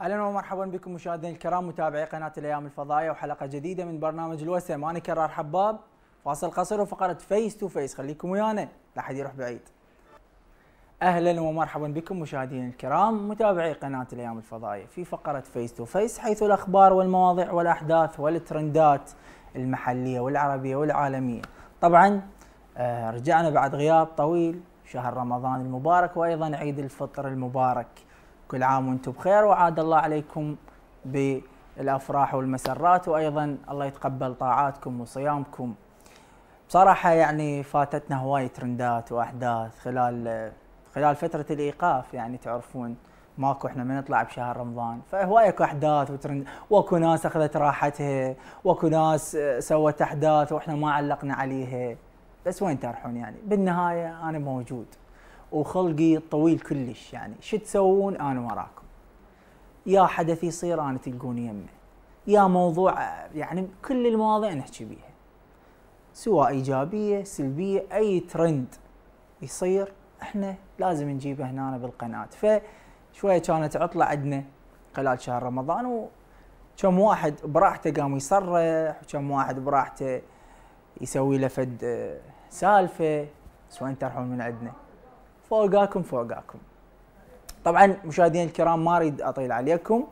اهلا ومرحبا بكم مشاهدينا الكرام متابعي قناه الايام الفضائيه وحلقه جديده من برنامج الوسم انا كرار حباب فاصل قصير وفقره فيس تو فيس خليكم ويانا لا حد يروح بعيد اهلا ومرحبا بكم مشاهدينا الكرام متابعي قناه الايام الفضائيه في فقره فيس تو فيس حيث الاخبار والمواضيع والاحداث والترندات المحليه والعربيه والعالميه طبعا آه، رجعنا بعد غياب طويل شهر رمضان المبارك وايضا عيد الفطر المبارك كل عام وانتم بخير وعاد الله عليكم بالافراح والمسرات وايضا الله يتقبل طاعاتكم وصيامكم بصراحه يعني فاتتنا هواي ترندات واحداث خلال خلال فتره الايقاف يعني تعرفون ماكو احنا ما نطلع بشهر رمضان فهوايك احداث وترند واكو ناس اخذت راحتها واكو ناس سوت احداث واحنا ما علقنا عليها بس وين ترحون يعني بالنهايه انا موجود وخلقي طويل كلش يعني شو تسوون انا وراكم يا حدث يصير انا تلقوني يمه يا موضوع يعني كل المواضيع نحكي بيها سواء ايجابيه سلبيه اي ترند يصير احنا لازم نجيبه هنا بالقناه فشويه كانت عطله عندنا خلال شهر رمضان و كم واحد براحته قام يصرح وكم واحد براحته يسوي له فد آه، سالفه سواء ترحون من عندنا فوقاكم فوقاكم طبعا مشاهدينا الكرام ما اريد اطيل عليكم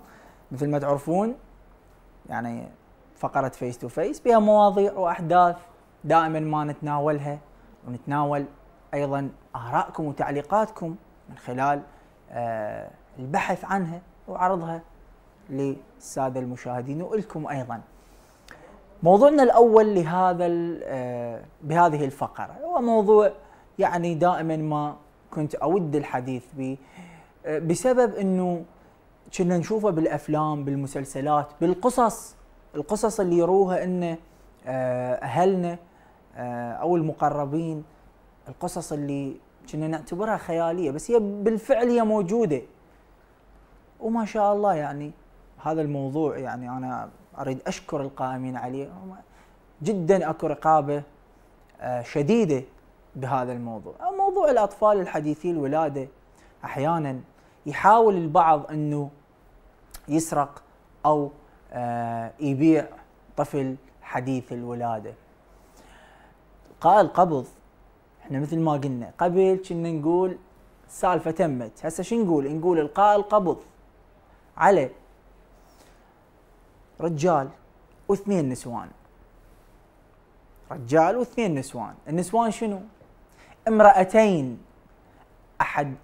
مثل ما تعرفون يعني فقره فيس تو فيس بها مواضيع واحداث دائما ما نتناولها ونتناول ايضا ارائكم وتعليقاتكم من خلال آه البحث عنها وعرضها للساده المشاهدين والكم ايضا. موضوعنا الاول لهذا آه، بهذه الفقره هو موضوع يعني دائما ما كنت اود الحديث به أه، بسبب انه كنا نشوفه بالافلام بالمسلسلات بالقصص القصص اللي يروها ان أه، اهلنا أه، او المقربين القصص اللي كنا نعتبرها خياليه بس هي بالفعل هي موجوده وما شاء الله يعني هذا الموضوع يعني انا اريد اشكر القائمين عليه جدا اكو رقابه شديده بهذا الموضوع موضوع الأطفال الحديثي الولادة أحيانا يحاول البعض أنه يسرق أو آه، يبيع طفل حديث الولادة قال قبض احنا مثل ما قلنا قبل كنا نقول سالفة تمت هسه شو نقول نقول القاء القبض على رجال واثنين نسوان رجال واثنين نسوان النسوان شنو امرأتين أحد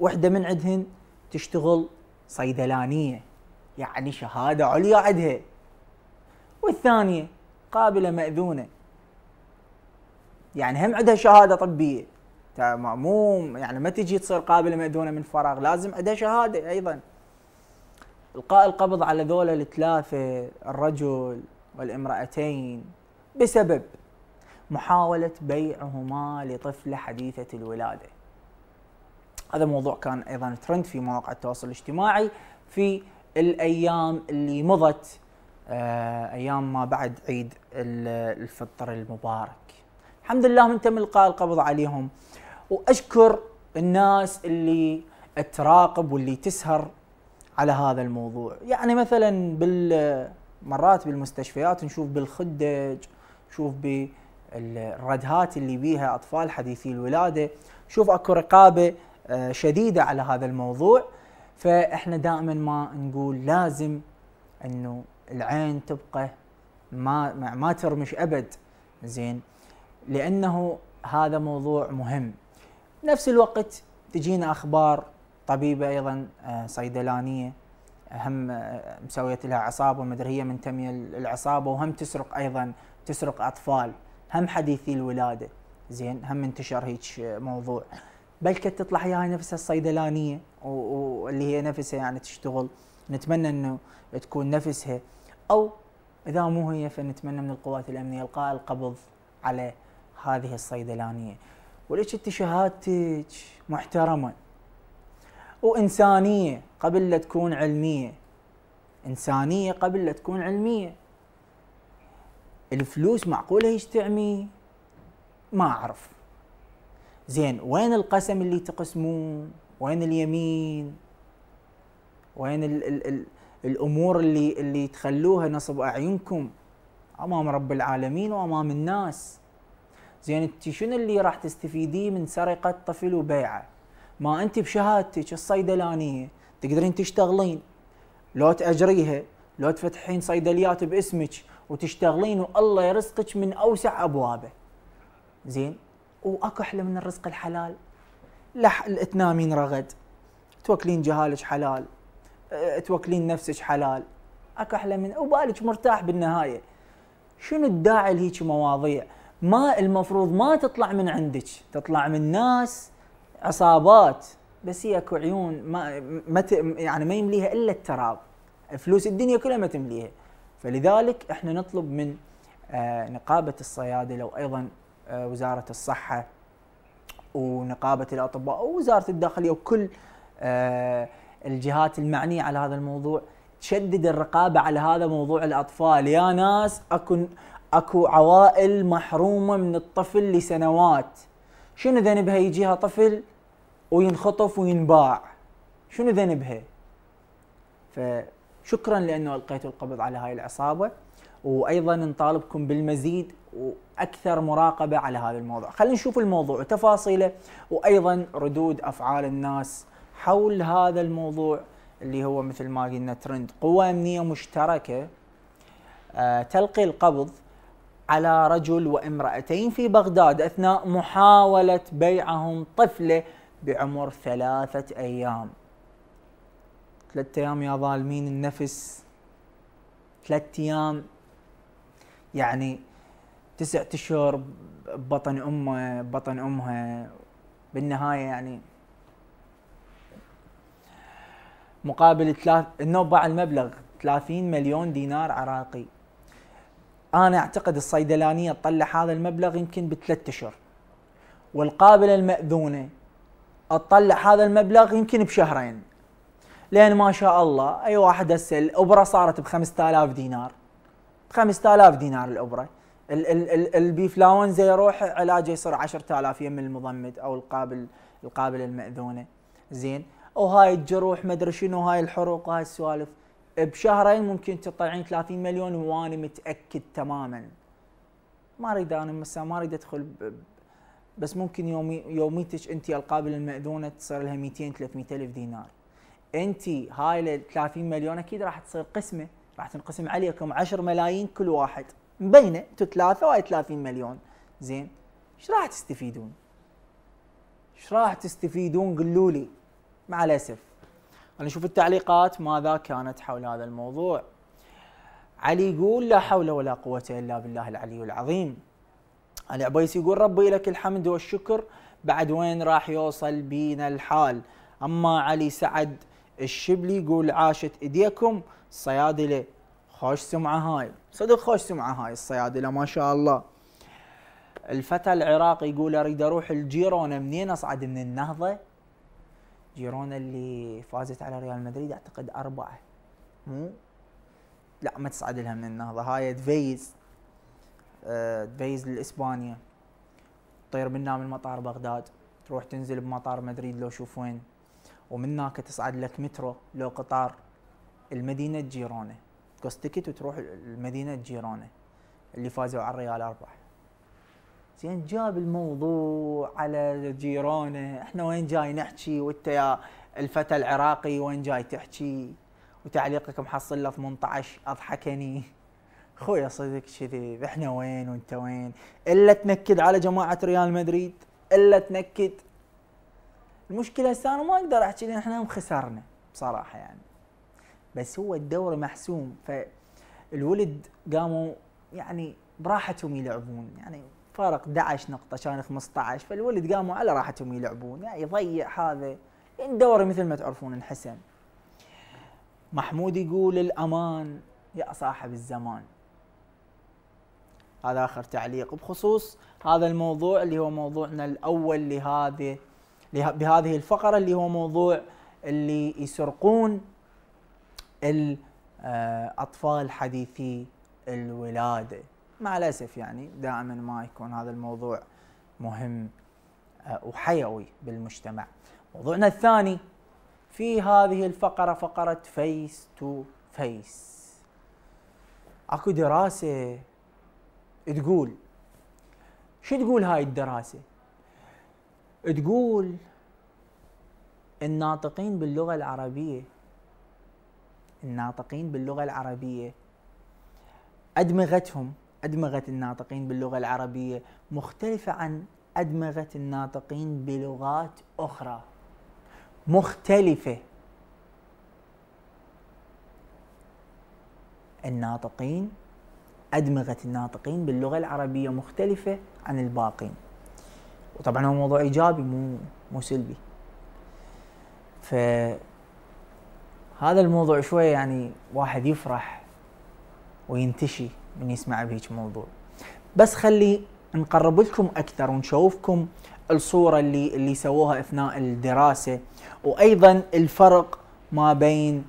وحدة من عندهن تشتغل صيدلانية يعني شهادة عليا عندها والثانية قابلة مأذونة يعني هم عندها شهادة طبية مو يعني ما تجي تصير قابلة مأذونة من فراغ لازم عندها شهادة أيضا القاء القبض على ذولا الثلاثة الرجل والامرأتين بسبب محاولة بيعهما لطفلة حديثة الولادة هذا موضوع كان أيضا ترند في مواقع التواصل الاجتماعي في الأيام اللي مضت آه، أيام ما بعد عيد الفطر المبارك الحمد لله من تم إلقاء القبض عليهم وأشكر الناس اللي تراقب واللي تسهر على هذا الموضوع يعني مثلا بال مرات بالمستشفيات نشوف بالخدج نشوف الردهات اللي بيها اطفال حديثي الولاده شوف اكو رقابه آه، شديده على هذا الموضوع فاحنا دائما ما نقول لازم انه العين تبقى ما ما ترمش ابد زين لانه هذا موضوع مهم نفس الوقت تجينا اخبار طبيبه ايضا آه، صيدلانيه هم آه، مسويت لها عصابه مدري هي منتميه العصابه وهم تسرق ايضا تسرق اطفال هم حديثي الولاده زين هم انتشر هيك موضوع بلكت تطلع هي نفسها الصيدلانيه واللي هي نفسها يعني تشتغل نتمنى انه تكون نفسها او اذا مو هي فنتمنى من القوات الامنيه القاء القبض على هذه الصيدلانيه وليك انت شهادتك محترمه وانسانيه قبل لا تكون علميه انسانيه قبل لا تكون علميه الفلوس معقوله يجتعمي ما اعرف زين وين القسم اللي تقسمون وين اليمين وين ال ال ال الامور اللي اللي تخلوها نصب اعينكم امام رب العالمين وامام الناس زين انت شنو اللي راح تستفيديه من سرقه طفل وبيعه ما انت بشهادتك الصيدلانيه تقدرين تشتغلين لو تاجريها لو تفتحين صيدليات باسمك وتشتغلين والله يرزقك من اوسع ابوابه زين واكو احلى من الرزق الحلال لح تنامين رغد توكلين جهالك حلال أه، توكلين نفسك حلال اكو احلى من وبالك مرتاح بالنهايه شنو الداعي لهيك مواضيع ما المفروض ما تطلع من عندك تطلع من ناس عصابات بس هي اكو عيون ما, ما يعني ما يمليها الا التراب فلوس الدنيا كلها ما تمليها فلذلك احنا نطلب من آه، نقابه الصيادله وايضا آه، وزاره الصحه ونقابه الاطباء ووزاره الداخليه وكل آه، الجهات المعنيه على هذا الموضوع تشدد الرقابه على هذا موضوع الاطفال يا ناس اكو اكو عوائل محرومه من الطفل لسنوات شنو ذنبها يجيها طفل وينخطف وينباع شنو ذنبها ف شكرا لانه القيتوا القبض على هاي العصابه وايضا نطالبكم بالمزيد واكثر مراقبه على هذا الموضوع، خلينا نشوف الموضوع وتفاصيله وايضا ردود افعال الناس حول هذا الموضوع اللي هو مثل ما قلنا ترند قوه امنيه مشتركه آه، تلقي القبض على رجل وامرأتين في بغداد أثناء محاولة بيعهم طفلة بعمر ثلاثة أيام ثلاثة أيام يا ظالمين النفس ثلاثة أيام يعني تسعة أشهر ببطن أمه ببطن أمها بالنهاية يعني مقابل ثلاث باع المبلغ 30 مليون دينار عراقي انا اعتقد الصيدلانيه تطلع هذا المبلغ يمكن بثلاث اشهر والقابله الماذونه تطلع هذا المبلغ يمكن بشهرين لان ما شاء الله اي واحد هسه الابره صارت ب 5000 دينار ب 5000 دينار الابره البيفلاونزا يروح علاجه يصير 10000 يم المضمد او القابل القابل الماذونه زين وهاي الجروح ما ادري شنو هاي الحروق هاي السوالف بشهرين ممكن تطلعين 30 مليون وانا متاكد تماما ما اريد انا مثلا ما اريد ادخل بس ممكن يومي يوميتك انت القابل الماذونه تصير لها 200 300 الف دينار انت هاي ال 30 مليون اكيد راح تصير قسمه راح تنقسم عليكم 10 ملايين كل واحد مبينه انتم ثلاثه وهاي 30 مليون زين ايش راح تستفيدون؟ ايش راح تستفيدون قولوا لي مع الاسف انا اشوف التعليقات ماذا كانت حول هذا الموضوع علي يقول لا حول ولا قوه الا بالله العلي العظيم علي عبيس يقول ربي لك الحمد والشكر بعد وين راح يوصل بينا الحال اما علي سعد الشبلي يقول عاشت ايديكم صيادله خوش سمعه هاي صدق خوش سمعه هاي الصيادله ما شاء الله الفتى العراقي يقول اريد اروح الجيرونه منين اصعد من النهضه جيرونه اللي فازت على ريال مدريد اعتقد اربعه مو لا ما تصعد لها من النهضه هاي دفيز آه، دفيز لاسبانيا تطير منها من مطار بغداد تروح تنزل بمطار مدريد لو شوف وين ومن هناك تصعد لك مترو لو قطار المدينة جيرونة تقص تكت وتروح المدينة جيرونة اللي فازوا على الريال أربح زين جاب الموضوع على جيرونة احنا وين جاي نحكي وانت يا الفتى العراقي وين جاي تحكي وتعليقك محصل له 18 اضحكني خويا صدق كذي احنا وين وانت وين الا تنكد على جماعه ريال مدريد الا تنكد المشكله هسه انا ما اقدر احكي لان احنا خسرنا بصراحه يعني بس هو الدوري محسوم فالولد قاموا يعني براحتهم يلعبون يعني فارق 11 نقطه كان 15 فالولد قاموا على راحتهم يلعبون يعني يضيع هذا يعني الدوري مثل ما تعرفون انحسم محمود يقول الامان يا صاحب الزمان هذا اخر تعليق بخصوص هذا الموضوع اللي هو موضوعنا الاول لهذه بهذه الفقره اللي هو موضوع اللي يسرقون الاطفال آه، حديثي الولاده مع الاسف يعني دائما ما يكون هذا الموضوع مهم آه، وحيوي بالمجتمع موضوعنا الثاني في هذه الفقرة فقرة فيس تو فيس اكو دراسة تقول شو تقول هاي الدراسة تقول الناطقين باللغة العربية الناطقين باللغة العربية أدمغتهم أدمغة الناطقين باللغة العربية مختلفة عن أدمغة الناطقين بلغات أخرى مختلفة الناطقين أدمغة الناطقين باللغة العربية مختلفة عن الباقين وطبعا هو موضوع ايجابي مو مو سلبي ف هذا الموضوع شوية يعني واحد يفرح وينتشي من يسمع بهيج موضوع بس خلي نقرب لكم اكثر ونشوفكم الصوره اللي اللي سووها اثناء الدراسه وايضا الفرق ما بين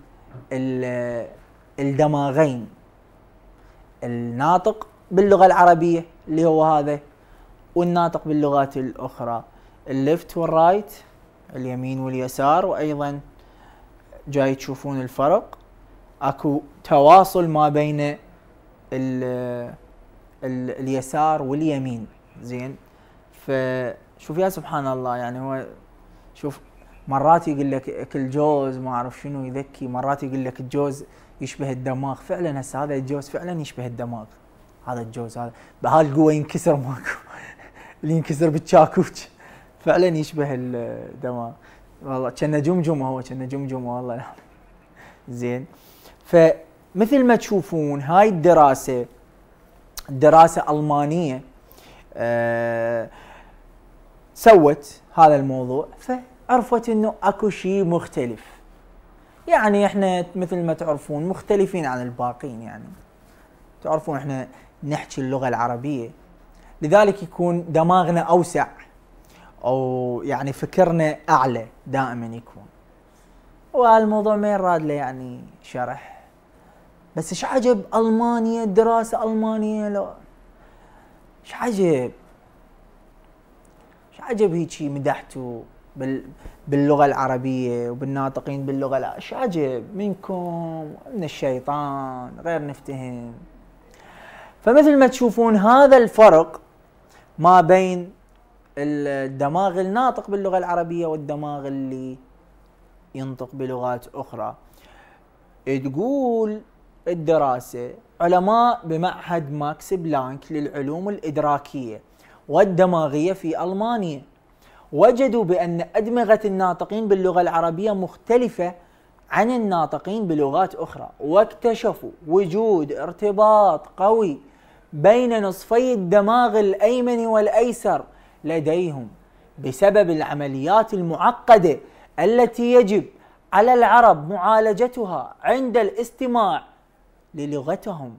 الدماغين الناطق باللغه العربيه اللي هو هذا والناطق باللغات الأخرى الليفت والرايت اليمين واليسار وأيضا جاي تشوفون الفرق اكو تواصل ما بين الـ الـ اليسار واليمين زين فشوف يا سبحان الله يعني هو شوف مرات يقول لك اكل جوز ما اعرف شنو يذكي مرات يقول لك الجوز يشبه الدماغ فعلا هسه هذا الجوز فعلا يشبه الدماغ هذا الجوز هذا بهالقوه ينكسر ماكو اللي ينكسر بالشاكوش فعلا يشبه الدماغ والله كنا جمجمه هو كنا جمجمه والله نعم زين فمثل ما تشوفون هاي الدراسه دراسه المانيه أه سوت هذا الموضوع فعرفت انه اكو شيء مختلف يعني احنا مثل ما تعرفون مختلفين عن الباقين يعني تعرفون احنا نحكي اللغه العربيه لذلك يكون دماغنا اوسع او يعني فكرنا اعلى دائما يكون وهالموضوع ما يراد له يعني شرح بس ايش عجب المانيا الدراسه المانيه لو ايش عجب ايش عجب هيجي مدحتوا بال... باللغه العربيه وبالناطقين باللغه لا ايش عجب منكم من الشيطان غير نفتهم فمثل ما تشوفون هذا الفرق ما بين الدماغ الناطق باللغه العربيه والدماغ اللي ينطق بلغات اخرى تقول الدراسه علماء بمعهد ماكس بلانك للعلوم الادراكيه والدماغيه في المانيا وجدوا بان ادمغه الناطقين باللغه العربيه مختلفه عن الناطقين بلغات اخرى واكتشفوا وجود ارتباط قوي بين نصفي الدماغ الايمن والايسر لديهم بسبب العمليات المعقده التي يجب على العرب معالجتها عند الاستماع للغتهم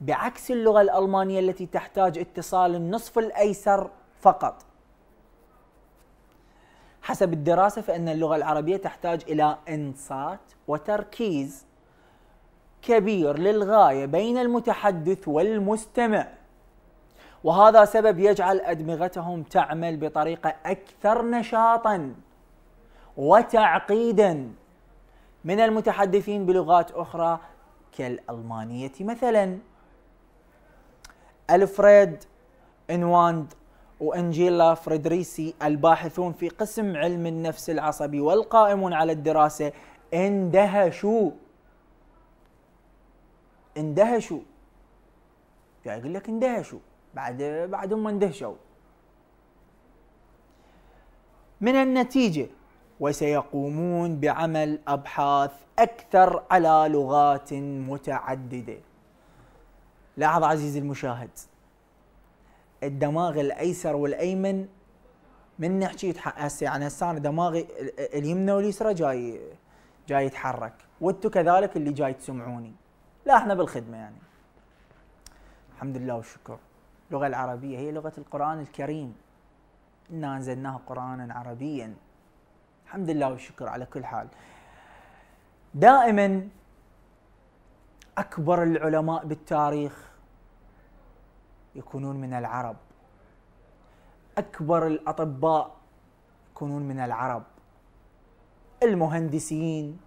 بعكس اللغه الالمانيه التي تحتاج اتصال النصف الايسر فقط حسب الدراسه فان اللغه العربيه تحتاج الى انصات وتركيز كبير للغاية بين المتحدث والمستمع وهذا سبب يجعل أدمغتهم تعمل بطريقة أكثر نشاطا وتعقيدا من المتحدثين بلغات أخرى كالألمانية مثلا ألفريد إنواند وأنجيلا فريدريسي الباحثون في قسم علم النفس العصبي والقائمون على الدراسة اندهشوا اندهشوا يعني يقول لك اندهشوا بعد بعد ما اندهشوا من النتيجه وسيقومون بعمل ابحاث اكثر على لغات متعدده لاحظ عزيزي المشاهد الدماغ الايسر والايمن من نحكي هسه يعني هسه انا دماغي اليمنى واليسرى جاي جاي يتحرك وانتم كذلك اللي جاي تسمعوني لا احنا بالخدمه يعني الحمد لله والشكر اللغه العربيه هي لغه القران الكريم انا انزلناه قرانا عربيا الحمد لله والشكر على كل حال دائما اكبر العلماء بالتاريخ يكونون من العرب اكبر الاطباء يكونون من العرب المهندسين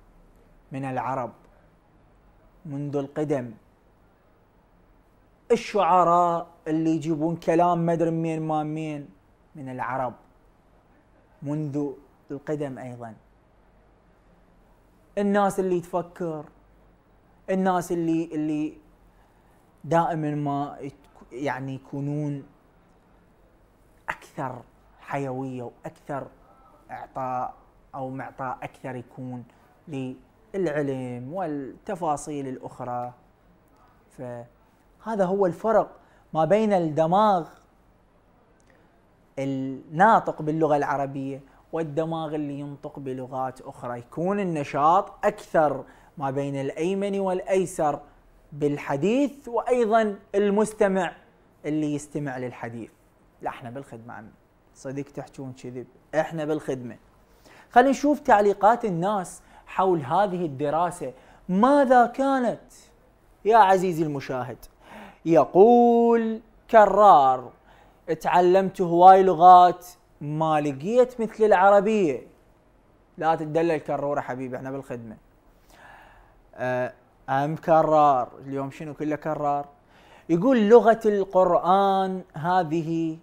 من العرب منذ القدم الشعراء اللي يجيبون كلام ما ادري مين ما مين من العرب منذ القدم ايضا الناس اللي تفكر الناس اللي اللي دائما ما يعني يكونون اكثر حيويه واكثر اعطاء او معطاء اكثر يكون العلم والتفاصيل الأخرى فهذا هو الفرق ما بين الدماغ الناطق باللغة العربية والدماغ اللي ينطق بلغات أخرى يكون النشاط أكثر ما بين الأيمن والأيسر بالحديث وأيضا المستمع اللي يستمع للحديث لا احنا بالخدمة عمي صدق تحجون كذب احنا بالخدمة خلينا نشوف تعليقات الناس حول هذه الدراسة ماذا كانت؟ يا عزيزي المشاهد يقول كرار تعلمت هواي لغات ما لقيت مثل العربية لا تدلل كرورة حبيبي احنا بالخدمة آه، أم كرار اليوم شنو كله كرار يقول لغة القرآن هذه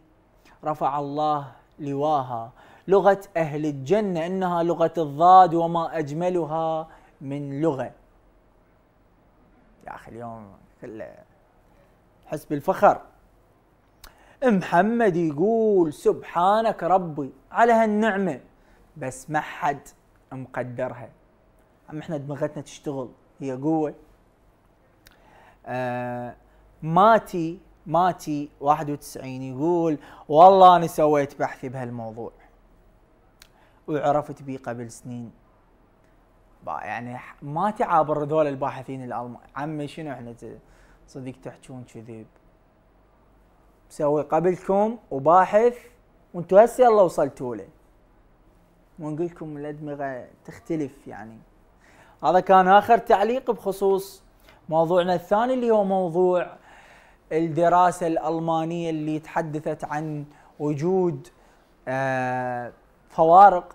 رفع الله لواها لغة أهل الجنة إنها لغة الضاد وما أجملها من لغة يا أخي اليوم كله حس بالفخر محمد يقول سبحانك ربي على هالنعمة بس ما حد مقدرها عم احنا دماغتنا تشتغل هي قوة آه ماتي ماتي 91 يقول والله انا سويت بحثي بهالموضوع وعرفت بيه قبل سنين يعني ما تعابر ذول الباحثين الالمان عمي شنو احنا صديق تحجون كذب مسوي قبلكم وباحث وانتوا هسه يلا وصلتوا له ونقول لكم الادمغه تختلف يعني هذا كان اخر تعليق بخصوص موضوعنا الثاني اللي هو موضوع الدراسه الالمانيه اللي تحدثت عن وجود آه، فوارق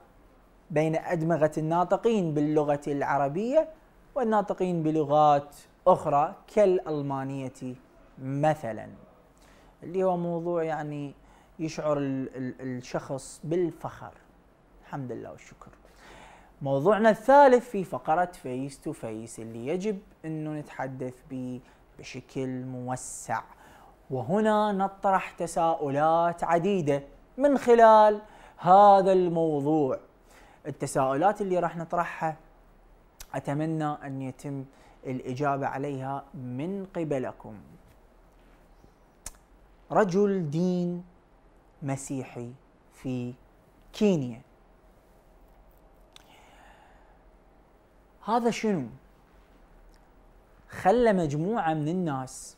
بين أدمغة الناطقين باللغة العربية والناطقين بلغات أخرى كالألمانية مثلا اللي هو موضوع يعني يشعر الشخص بالفخر الحمد لله والشكر موضوعنا الثالث في فقرة فيس تو فيس اللي يجب أنه نتحدث به بشكل موسع وهنا نطرح تساؤلات عديدة من خلال هذا الموضوع التساؤلات اللي راح نطرحها اتمنى ان يتم الاجابه عليها من قبلكم. رجل دين مسيحي في كينيا. هذا شنو؟ خلى مجموعه من الناس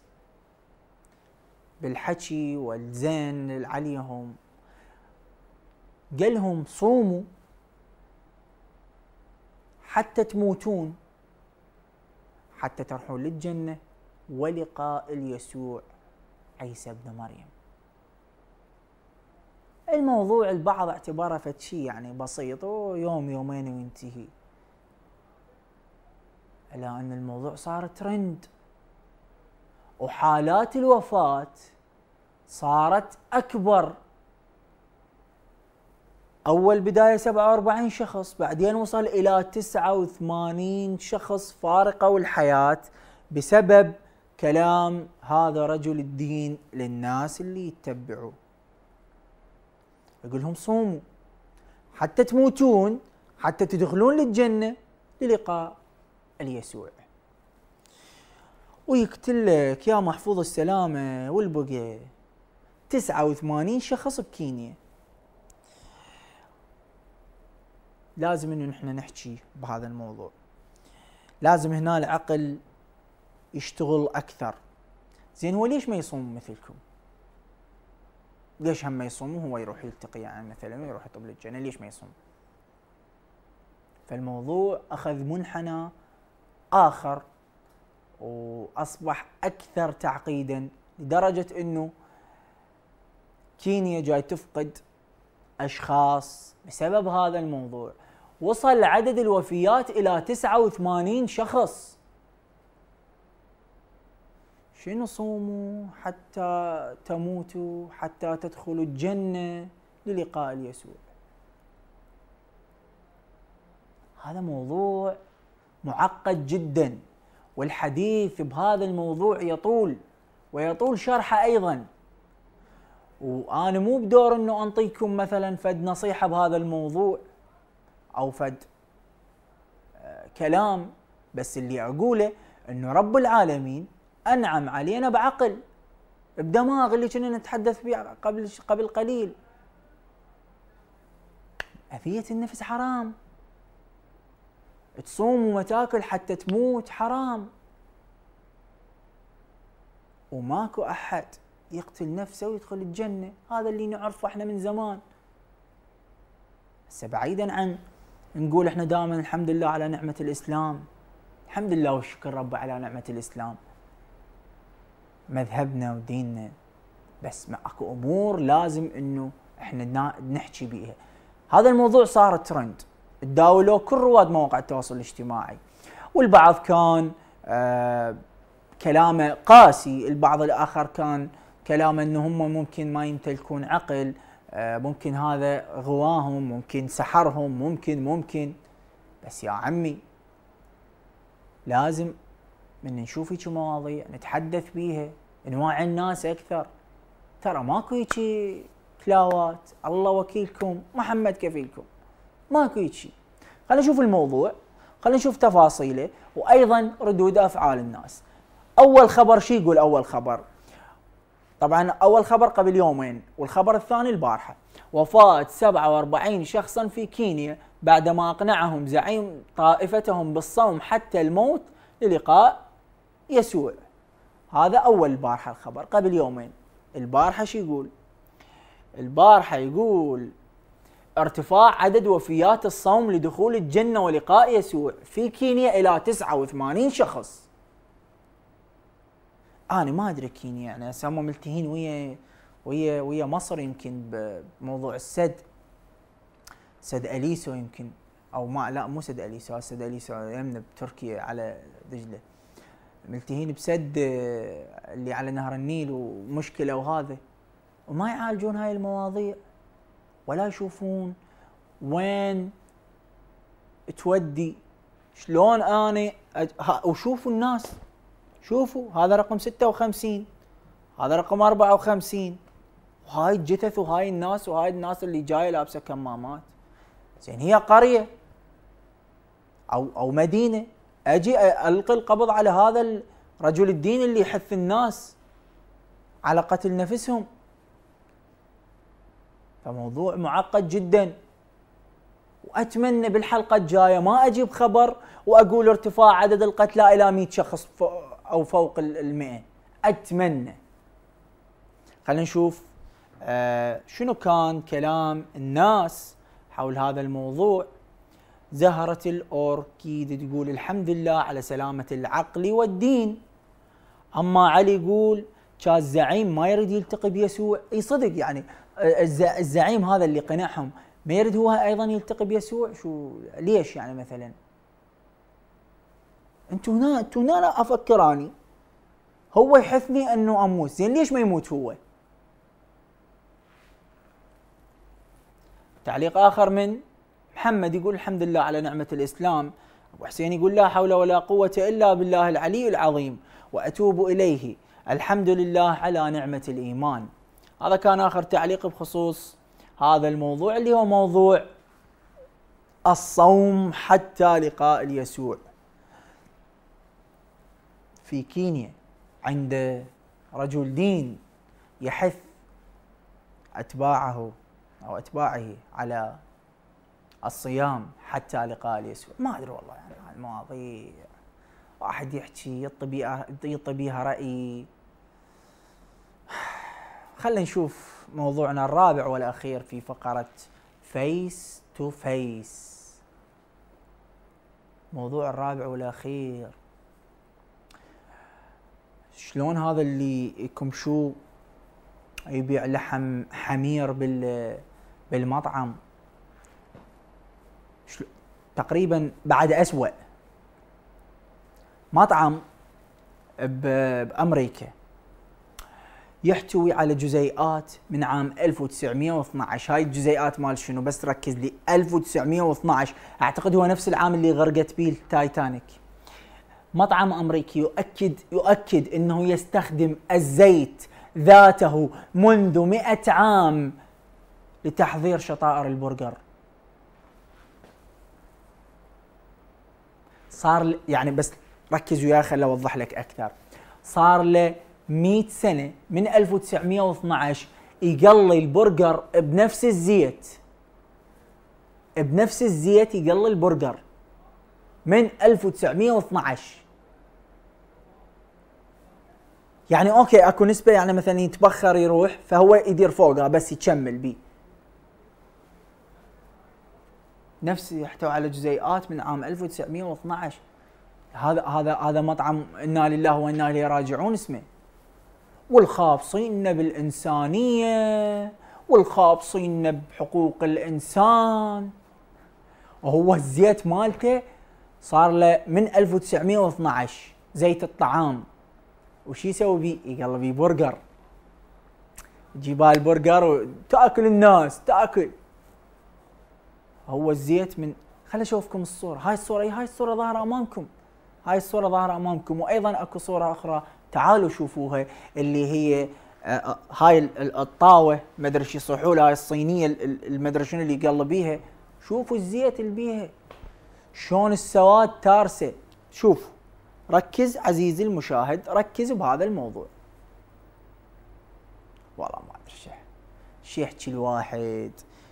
بالحكي والزين عليهم قالهم صوموا حتى تموتون حتى تروحون للجنة ولقاء اليسوع عيسى ابن مريم الموضوع البعض اعتباره فتشي يعني بسيط ويوم يومين وينتهي الا ان الموضوع صار ترند وحالات الوفاة صارت اكبر اول بدايه 47 شخص بعدين وصل الى 89 شخص فارقوا الحياه بسبب كلام هذا رجل الدين للناس اللي يتبعوه يقول لهم صوموا حتى تموتون حتى تدخلون للجنه للقاء اليسوع ويقتلك يا محفوظ السلامه والبقيه 89 شخص بكينيا لازم انه نحن نحكي بهذا الموضوع لازم هنا العقل يشتغل اكثر زين هو ليش ما يصوم مثلكم ليش هم ما يصوم وهو يروح يلتقي يعني مثلا ويروح يطب للجنه ليش ما يصوم فالموضوع اخذ منحنى اخر واصبح اكثر تعقيدا لدرجه انه كينيا جاي تفقد أشخاص بسبب هذا الموضوع وصل عدد الوفيات إلى 89 شخص شنو صوموا حتى تموتوا حتى تدخلوا الجنة للقاء يسوع هذا موضوع معقد جدا والحديث بهذا الموضوع يطول ويطول شرحه أيضا وانا مو بدور انه انطيكم مثلا فد نصيحه بهذا الموضوع او فد آه، كلام بس اللي اقوله انه رب العالمين انعم علينا بعقل بدماغ اللي كنا نتحدث به قبل قبل قليل اذيه النفس حرام تصوم وما تاكل حتى تموت حرام وماكو احد يقتل نفسه ويدخل الجنة هذا اللي نعرفه احنا من زمان هسه بعيدا عن نقول احنا دائما الحمد لله على نعمة الإسلام الحمد لله وشكر رب على نعمة الإسلام مذهبنا وديننا بس اكو امور لازم انه احنا نحكي بيها هذا الموضوع صار ترند تداولوه كل رواد مواقع التواصل الاجتماعي والبعض كان آه كلامه قاسي البعض الاخر كان كلام انه هم ممكن ما يمتلكون عقل آه، ممكن هذا غواهم ممكن سحرهم ممكن ممكن بس يا عمي لازم من نشوف هيك مواضيع نتحدث بيها نوعي الناس اكثر ترى ماكو هيك كلاوات الله وكيلكم محمد كفيلكم ماكو هيك خلينا نشوف الموضوع خلينا نشوف تفاصيله وايضا ردود افعال الناس اول خبر شي يقول اول خبر طبعا اول خبر قبل يومين والخبر الثاني البارحه وفاه 47 شخصا في كينيا بعدما اقنعهم زعيم طائفتهم بالصوم حتى الموت للقاء يسوع هذا اول البارحه الخبر قبل يومين البارحه شو يقول البارحه يقول ارتفاع عدد وفيات الصوم لدخول الجنه ولقاء يسوع في كينيا الى 89 شخص انا ما ادري كين يعني هسه هم ملتهين ويا ويا ويا مصر يمكن بموضوع السد سد اليسو يمكن او ما لا مو سد اليسو سد اليسو يمنا بتركيا على دجله ملتهين بسد آه، اللي على نهر النيل ومشكله وهذا وما يعالجون هاي المواضيع ولا يشوفون وين تودي شلون انا وشوفوا الناس شوفوا هذا رقم 56 هذا رقم 54 وهاي الجثث وهاي الناس وهاي الناس اللي جايه لابسه كمامات زين هي قريه او او مدينه اجي القي القبض على هذا رجل الدين اللي يحث الناس على قتل نفسهم فموضوع معقد جدا واتمنى بالحلقه الجايه ما اجيب خبر واقول ارتفاع عدد القتلى الى 100 شخص او فوق ال 100 اتمنى خلينا نشوف آه شنو كان كلام الناس حول هذا الموضوع زهرة الأوركيد تقول الحمد لله على سلامة العقل والدين أما علي يقول كان الزعيم ما يريد يلتقي بيسوع اي صدق يعني آه، الزعيم هذا اللي قنعهم ما يريد هو ايضا يلتقي بيسوع شو ليش يعني مثلا انت هنا انت هنا لا افكر اني هو يحثني انه اموت زين ليش ما يموت هو؟ تعليق اخر من محمد يقول الحمد لله على نعمه الاسلام ابو حسين يقول لا حول ولا قوه الا بالله العلي العظيم واتوب اليه الحمد لله على نعمه الايمان هذا كان اخر تعليق بخصوص هذا الموضوع اللي هو موضوع الصوم حتى لقاء اليسوع في كينيا عند رجل دين يحث أتباعه أو أتباعه على الصيام حتى لقاء اليسوع ما أدري والله يعني المواضيع واحد يحكي يطي بيها رأي خلينا نشوف موضوعنا الرابع والأخير في فقرة فيس تو فيس موضوع الرابع والأخير شلون هذا اللي يكم شو يبيع لحم حمير بال بالمطعم تقريبا بعد أسوأ مطعم بأمريكا يحتوي على جزيئات من عام 1912 هاي الجزيئات مال شنو بس ركز لي 1912 اعتقد هو نفس العام اللي غرقت بيه التايتانيك مطعم امريكي يؤكد يؤكد انه يستخدم الزيت ذاته منذ مئة عام لتحضير شطائر البرجر صار يعني بس ركز وياي خليني اوضح لك اكثر صار له 100 سنه من 1912 يقلي البرجر بنفس الزيت بنفس الزيت يقلي البرجر من 1912 يعني اوكي اكو نسبه يعني مثلا يتبخر يروح فهو يدير فوقه بس يكمل بيه نفس يحتوي على جزيئات من عام 1912 هذا هذا هذا مطعم انا لله وانا اليه راجعون اسمه والخابصين بالانسانيه والخابصين بحقوق الانسان وهو الزيت مالته صار له من 1912 زيت الطعام وش يسوي بيه؟ يقلب بي برجر جيبها البرجر وتاكل الناس تاكل هو الزيت من خل اشوفكم الصوره هاي الصوره إيه، هاي الصوره ظاهره امامكم هاي الصوره ظاهره امامكم وايضا اكو صوره اخرى تعالوا شوفوها اللي هي آه، آه، هاي الطاوه ما ادري شو يصيحوا لها هاي الصينيه ما ادري شنو اللي يقلب بيها شوفوا الزيت اللي بيها شلون السواد تارسه شوفوا ركز عزيزي المشاهد ركز بهذا الموضوع والله ما ادري شيح شي يحكي الواحد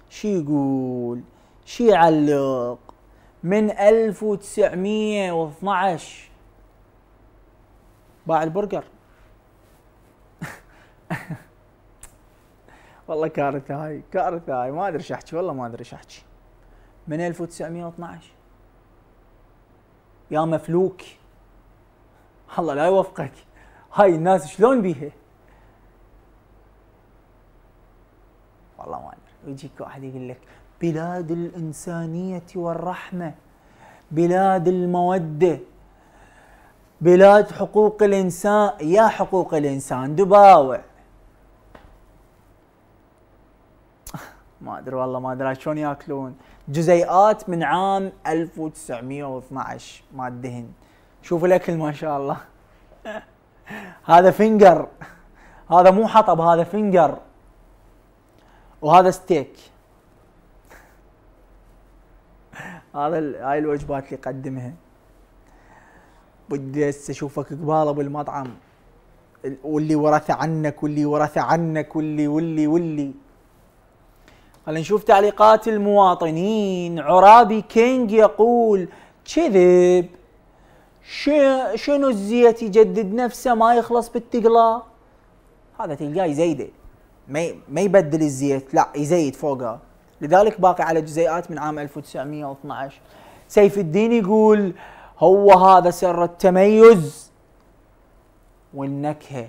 شي يقول شي يعلق من 1912 باع البرجر والله كارثه هاي كارثه هاي ما ادري ايش احكي والله ما ادري ايش احكي من 1912 يا مفلوك الله لا يوفقك هاي الناس شلون بيها والله ما ادري يجيك واحد يقول لك بلاد الانسانيه والرحمه بلاد الموده بلاد حقوق الانسان يا حقوق الانسان دباوع ما ادري والله ما ادري شلون ياكلون جزيئات من عام 1912 ما ادهن شوف الاكل ما شاء الله هذا فنجر هذا مو حطب هذا فنجر وهذا ستيك هذا هاي الوجبات اللي يقدمها بدي هسه اشوفك قباله بالمطعم واللي ورث عنك واللي ورث عنك واللي واللي واللي خلينا نشوف تعليقات المواطنين عرابي كينج يقول كذب شنو الزيت يجدد نفسه ما يخلص بالتقلا هذا تلقاه يزيده ما ما يبدل الزيت لا يزيد فوقها لذلك باقي على جزيئات من عام 1912 سيف الدين يقول هو هذا سر التميز والنكهة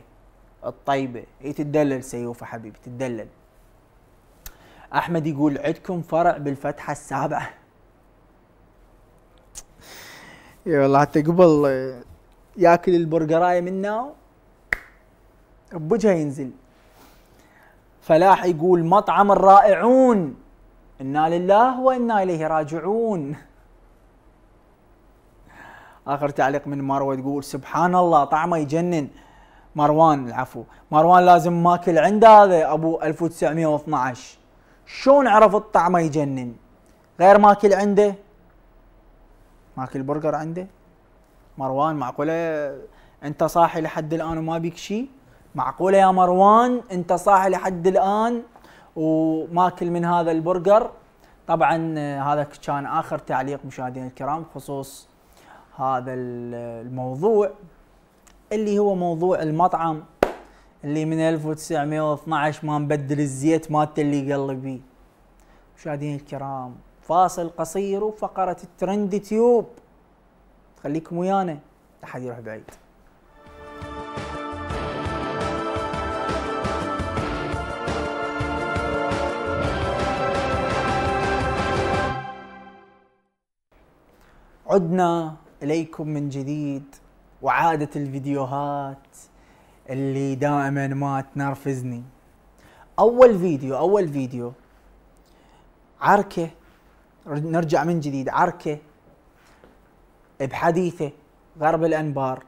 الطيبة هي إيه، تدلل سيوفة حبيبي تدلل أحمد يقول عندكم فرع بالفتحة السابعة اي والله حتى قبل آه، ياكل البرجراية منها بوجهه ينزل فلاح يقول مطعم الرائعون انا لله وانا اليه راجعون اخر تعليق من مروه تقول سبحان الله طعمه يجنن مروان العفو مروان لازم ماكل عند هذا ابو 1912 شلون عرف الطعمه يجنن غير ماكل عنده ماكل برجر عنده مروان معقوله انت صاحي لحد الان وما بيك شيء معقوله يا مروان انت صاحي لحد الان وماكل من هذا البرجر طبعا آه، هذا كان اخر تعليق مشاهدينا الكرام بخصوص هذا الموضوع اللي هو موضوع المطعم اللي من 1912 ما مبدل الزيت مالته اللي قلبي مشاهدينا الكرام فاصل قصير وفقرة الترند تيوب خليكم ويانا لا حد يروح بعيد عدنا اليكم من جديد وعادة الفيديوهات اللي دائما ما تنرفزني اول فيديو اول فيديو عركه نرجع من جديد عركه بحديثه غرب الانبار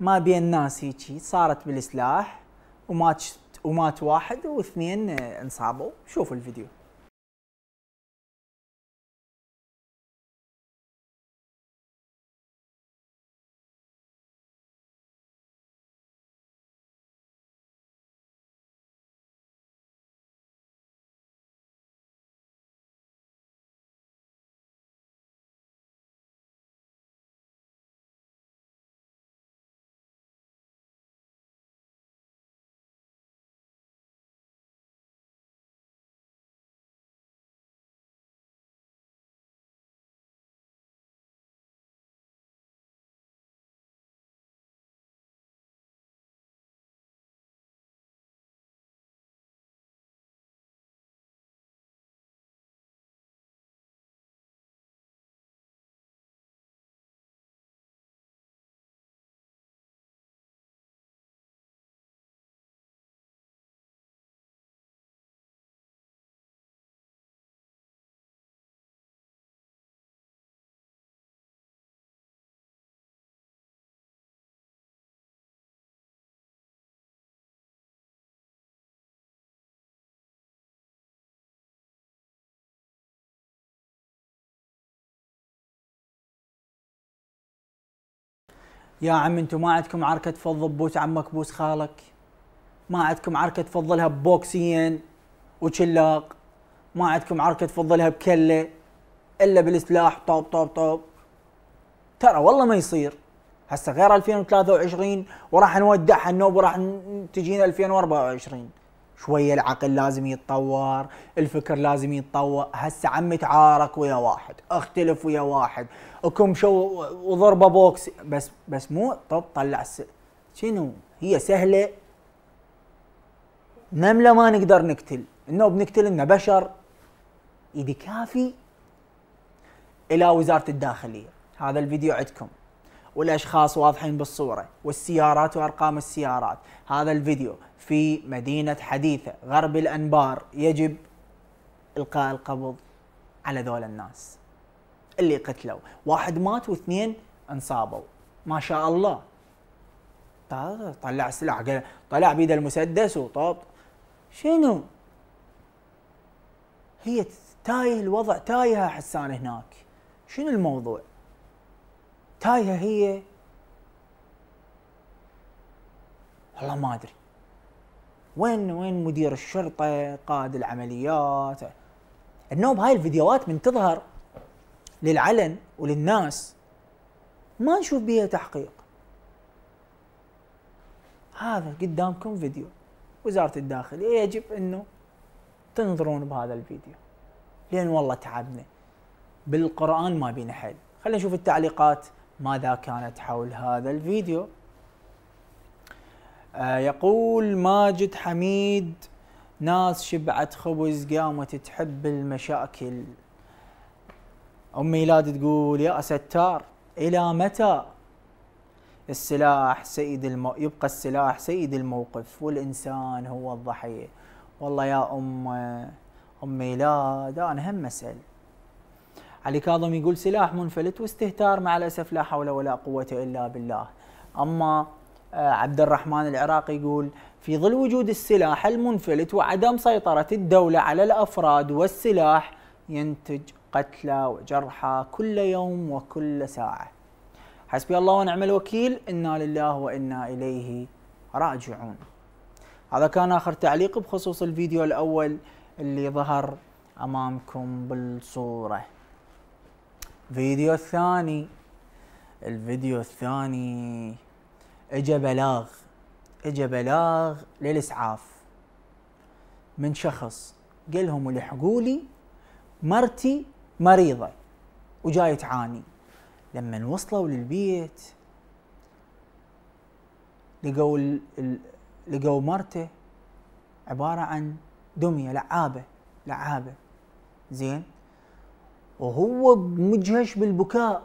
ما بين ناس هيجي صارت بالسلاح ومات ومات واحد واثنين انصابوا شوفوا الفيديو يا عم انتم ما عندكم عركه تفضل بوس عمك بوس خالك ما عندكم عركه تفضلها ببوكسين وشلاق ما عندكم عركه تفضلها بكله الا بالسلاح طوب طوب طوب ترى والله ما يصير هسه غير 2023 وراح نودعها النوب وراح تجينا 2024 شويه العقل لازم يتطور الفكر لازم يتطور هسه عمي تعارك ويا واحد اختلف ويا واحد اكم شو وضربه بوكس بس بس مو طب طلع الس... شنو هي سهله نمله ما نقدر نقتل انه بنقتل انه بشر ايدي كافي الى وزاره الداخليه هذا الفيديو عندكم والاشخاص واضحين بالصوره والسيارات وارقام السيارات هذا الفيديو في مدينه حديثه غرب الانبار يجب القاء القبض على ذول الناس اللي قتلوا واحد مات واثنين انصابوا ما شاء الله طلع سلاح طلع بيده المسدس وطب شنو هي تايه الوضع تايه حسان هناك شنو الموضوع تايهه هي والله ما ادري وين وين مدير الشرطه قائد العمليات النوب هاي الفيديوهات من تظهر للعلن وللناس ما نشوف بها تحقيق هذا قدامكم فيديو وزارة الداخلية يجب انه تنظرون بهذا الفيديو لان والله تعبنا بالقرآن ما بينا حل خلينا نشوف التعليقات ماذا كانت حول هذا الفيديو آه، يقول ماجد حميد ناس شبعت خبز قامت تحب المشاكل أم ميلاد تقول يا ستار إلى متى السلاح سيد المو... يبقى السلاح سيد الموقف والإنسان هو الضحية والله يا أم أم ميلاد أنا هم أسأل علي كاظم يقول سلاح منفلت واستهتار مع الأسف لا حول ولا قوة إلا بالله أما آه، عبد الرحمن العراقي يقول في ظل وجود السلاح المنفلت وعدم سيطرة الدولة على الأفراد والسلاح ينتج قتلى وجرحى كل يوم وكل ساعة حسبي الله ونعم الوكيل إنا لله وإنا إليه راجعون هذا كان آخر تعليق بخصوص الفيديو الأول اللي ظهر أمامكم بالصورة فيديو الثاني الفيديو الثاني اجا بلاغ اجا بلاغ للاسعاف من شخص قال لهم الحقوا لي مرتي مريضه وجاي تعاني لما وصلوا للبيت لقوا لقوا مرته عباره عن دميه لعابه لعابه زين وهو مجهش بالبكاء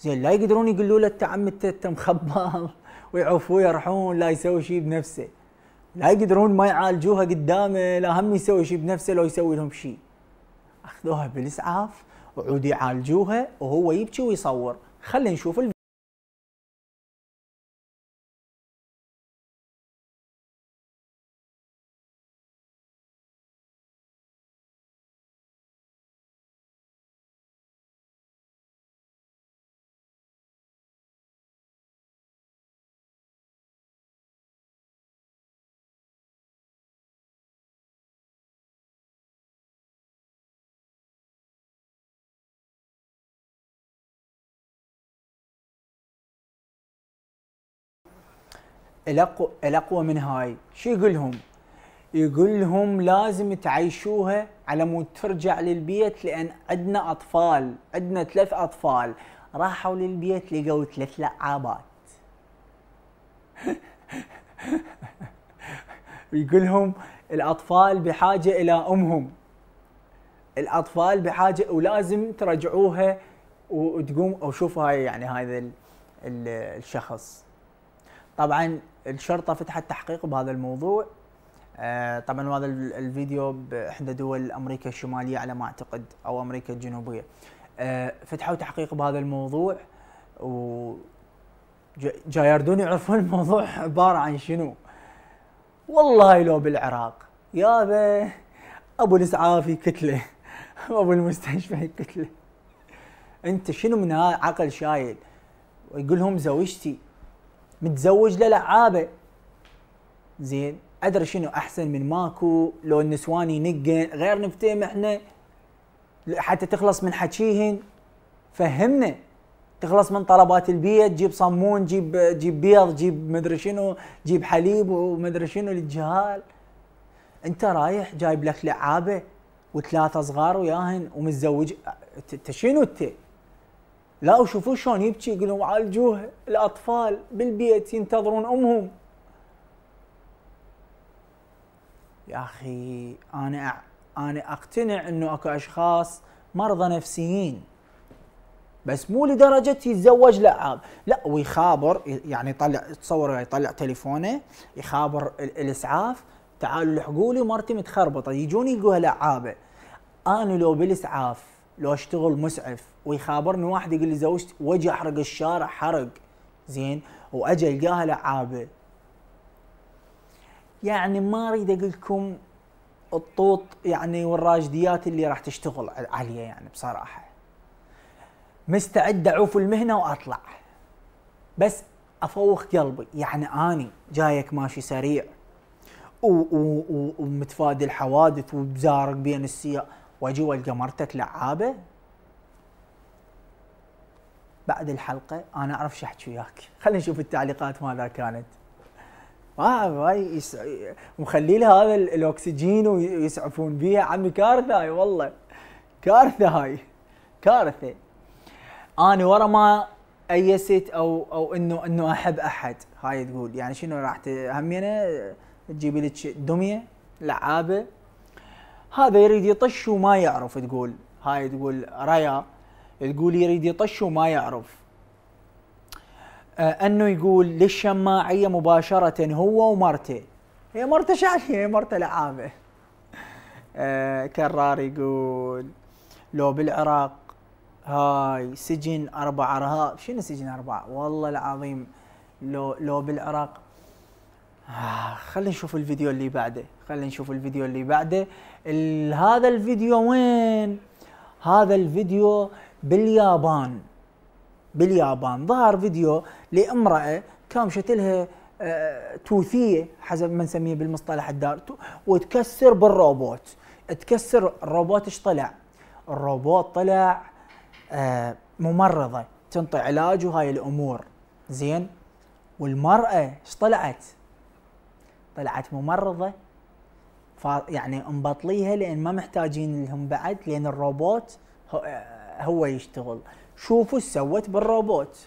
زين لا يقدرون يقولوا له انت عم انت مخبل ويعفوه يرحون لا يسوي شيء بنفسه لا يقدرون ما يعالجوها قدامه لا هم يسوي شيء بنفسه لو يسوي لهم شيء اخذوها بالاسعاف وعود يعالجوها وهو يبكي ويصور خلينا نشوف الاقوى الاقوى من هاي شو يقول لهم يقول لهم لازم تعيشوها على مود ترجع للبيت لان عندنا اطفال عندنا ثلاث اطفال راحوا للبيت لقوا ثلاث لعابات يقول لهم الاطفال بحاجه الى امهم الاطفال بحاجه ولازم ترجعوها وتقوم او شوف هاي يعني هذا الشخص طبعا الشرطه فتحت تحقيق بهذا الموضوع آه، طبعا هذا الفيديو باحدى دول امريكا الشماليه على ما اعتقد او امريكا الجنوبيه آه، فتحوا تحقيق بهذا الموضوع و جايردون يعرفون الموضوع عباره عن شنو والله لو بالعراق يا ابو الاسعاف يكتله ابو المستشفى يكتله انت شنو من عقل شايل ويقول لهم زوجتي متزوج للعابه زين ادري شنو احسن من ماكو لو النسوان ينقن غير نفتهم احنا حتى تخلص من حكيهن فهمنا تخلص من طلبات البيت جيب صمون جيب جيب بيض جيب مدري شنو جيب حليب ومدري شنو للجهال انت رايح جايب لك لعابه وثلاثه صغار وياهن ومتزوج انت شنو انت؟ لا وشوفوا شلون يبكي يقول لهم عالجوه الاطفال بالبيت ينتظرون امهم يا اخي انا انا اقتنع انه اكو اشخاص مرضى نفسيين بس مو لدرجه يتزوج لا لا ويخابر يعني يطلع تصور يطلع تليفونه يخابر الاسعاف تعالوا لحقوا لي مرتي متخربطه يجوني يلقوها لعابه انا لو بالاسعاف لو اشتغل مسعف ويخابرني واحد يقول لي زوجتي واجي احرق الشارع حرق زين واجي القاها لعابه يعني ما اريد اقول لكم الطوط يعني والراجديات اللي راح تشتغل عليها يعني بصراحه مستعد اعوف المهنه واطلع بس افوخ قلبي يعني اني جايك ماشي سريع ومتفادي الحوادث وبزارك بين السياق واجي والقى مرتك لعابه بعد الحلقه انا اعرف شو احكي وياك خلينا نشوف التعليقات ماذا كانت واي هاي مخلي له هذا الاكسجين ويسعفون بيها عمي كارثه هاي والله كارثه هاي كارثه انا ورا ما ايست او او انه انه احب احد هاي تقول يعني شنو راح همينه تجيب لك دميه لعابه هذا يريد يطش وما يعرف تقول هاي تقول ريا تقول يريد يطش وما يعرف آه، انه يقول للشماعيه مباشره هو ومرته هي مرته شعريه هي مرته لعابه آه، كرار يقول لو بالعراق هاي سجن اربع ارهاب شنو سجن اربع والله العظيم لو لو بالعراق آه خلينا نشوف الفيديو اللي بعده خلينا نشوف الفيديو اللي بعده هذا الفيديو وين هذا الفيديو باليابان باليابان ظهر فيديو لامرأة كان شتلها آه، توثية حسب ما نسميه بالمصطلح الدار وتكسر بالروبوت تكسر الروبوت ايش طلع الروبوت طلع آه، ممرضة تنطي علاج وهاي الامور زين والمرأة ايش طلعت طلعت ممرضة يعني مبطليها لان ما محتاجين لهم بعد لان الروبوت هو يشتغل شوفوا سوت بالروبوت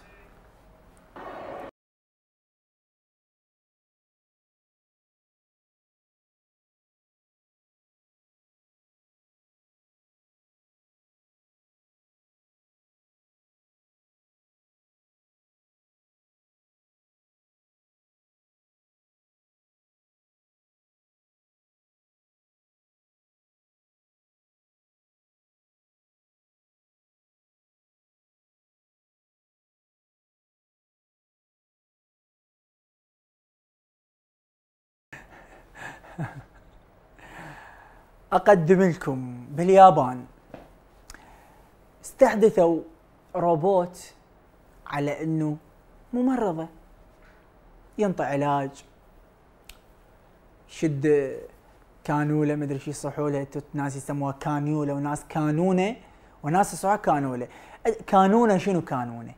أقدم لكم باليابان استحدثوا روبوت على أنه ممرضة ينطي علاج شد كانوله مدري شو يصحوا ناس يسموها كانيوله وناس كانونه وناس يسموها كانوله كانونه شنو كانونه؟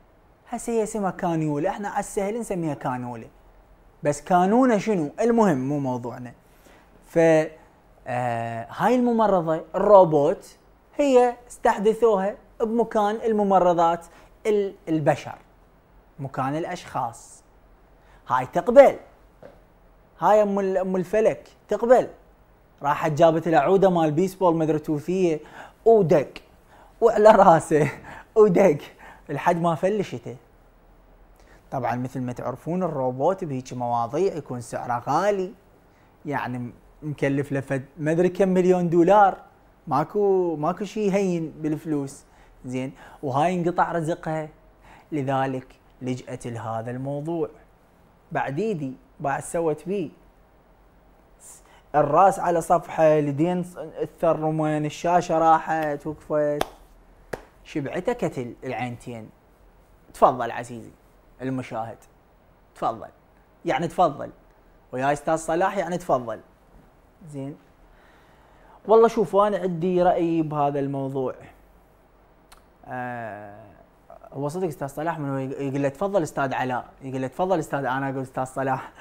هسه هي اسمها كانيوله احنا على السهل نسميها كانوله بس كانونه شنو؟ المهم مو موضوعنا ف آه هاي الممرضه الروبوت هي استحدثوها بمكان الممرضات البشر مكان الاشخاص هاي تقبل هاي ام ام الفلك تقبل راحت جابت العوده مال بيسبول مدري توثيه ودق وعلى راسه ودق لحد ما فلشته طبعا مثل ما تعرفون الروبوت بهيك مواضيع يكون سعره غالي يعني مكلف له فد ما ادري كم مليون دولار ماكو ماكو شيء هين بالفلوس زين وهاي انقطع رزقها لذلك لجأت لهذا الموضوع بعد ايدي بعد سوت فيه الراس على صفحه اليدين تثرمن الشاشه راحت وقفت شبعته كتل العينتين تفضل عزيزي المشاهد تفضل يعني تفضل ويا استاذ صلاح يعني تفضل زين والله شوفوا انا عندي راي بهذا الموضوع آه هو صدق استاذ صلاح من يقول له تفضل استاذ علاء يقول له تفضل استاذ انا اقول استاذ صلاح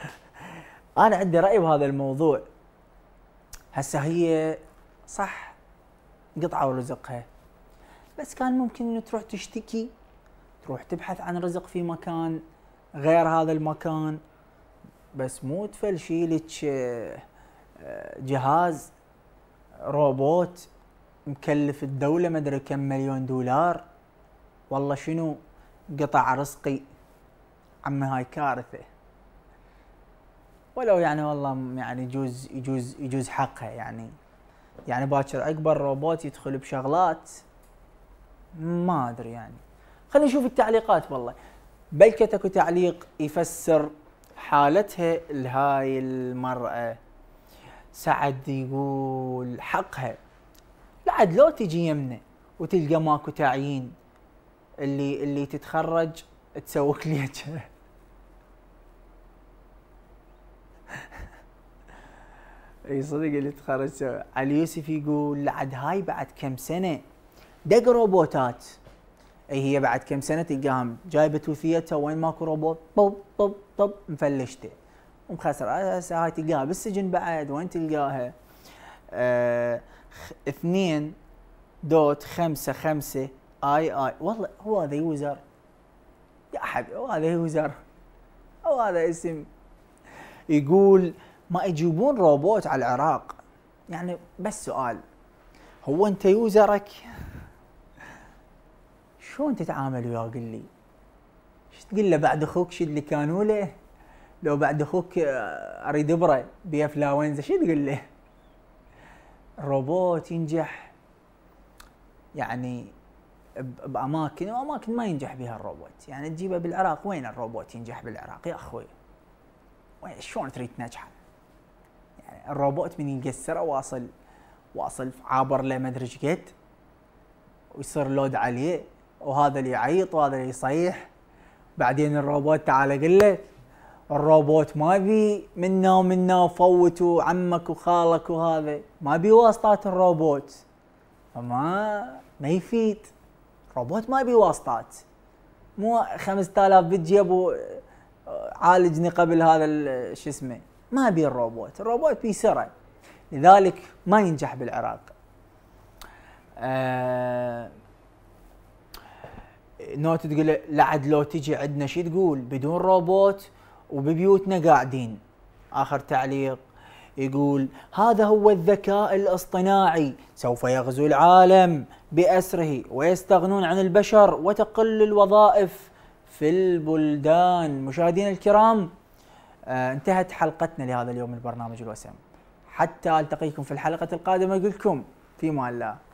انا عندي راي بهذا الموضوع هسه هي صح قطعه ورزقها بس كان ممكن انه تروح تشتكي تروح تبحث عن رزق في مكان غير هذا المكان بس مو تفلشي لك آه، جهاز روبوت مكلف الدولة مدري كم مليون دولار والله شنو قطع رزقي عمي هاي كارثة ولو يعني والله يعني يجوز يجوز يجوز حقها يعني يعني باكر اكبر روبوت يدخل بشغلات ما ادري يعني خلينا نشوف التعليقات والله بلكي اكو تعليق يفسر حالتها لهاي المرأة سعد يقول حقها بعد لو تجي يمنا وتلقى ماكو تعيين اللي اللي تتخرج تسوق لي اي صدق اللي تخرج علي يوسف يقول لعد هاي بعد كم سنه دق روبوتات اي هي بعد كم سنه تلقاهم جايبه توثيتها وين ماكو روبوت طب طب طب مفلشته ومخسر آه، هاي تلقاها بالسجن بعد وين تلقاها آه اثنين دوت خمسة خمسة اي اي والله هو هذا يوزر يا حبيبي هو هذا يوزر هو هذا اسم يقول ما يجيبون روبوت على العراق يعني بس سؤال هو انت يوزرك شلون تتعامل وياه قل لي شو تقول له بعد اخوك شد اللي كانوا له لو بعد اخوك آه، اريد ابره بيها شو تقول له؟ الروبوت ينجح يعني باماكن واماكن ما ينجح بها الروبوت، يعني تجيبه بالعراق وين الروبوت ينجح بالعراق يا اخوي؟ وين شلون تريد تنجحه؟ يعني الروبوت من ينكسره واصل واصل عابر له ما ادري قد ويصير لود عليه وهذا اللي يعيط وهذا اللي يصيح بعدين الروبوت تعال قل له الروبوت ما بي منا ومنا وفوت وعمك وخالك وهذا ما بي واسطات الروبوت فما ما يفيد روبوت ما بي واسطات مو 5000 بتجيب عالجني قبل هذا شو اسمه ما بي الروبوت الروبوت بي سرع لذلك ما ينجح بالعراق آه نوت تقول لعد لو تجي عندنا شو تقول بدون روبوت وببيوتنا قاعدين آخر تعليق يقول هذا هو الذكاء الاصطناعي سوف يغزو العالم بأسره ويستغنون عن البشر وتقل الوظائف في البلدان مشاهدينا الكرام آه انتهت حلقتنا لهذا اليوم من برنامج الوسم حتى التقيكم في الحلقة القادمة اقول لكم في امان الله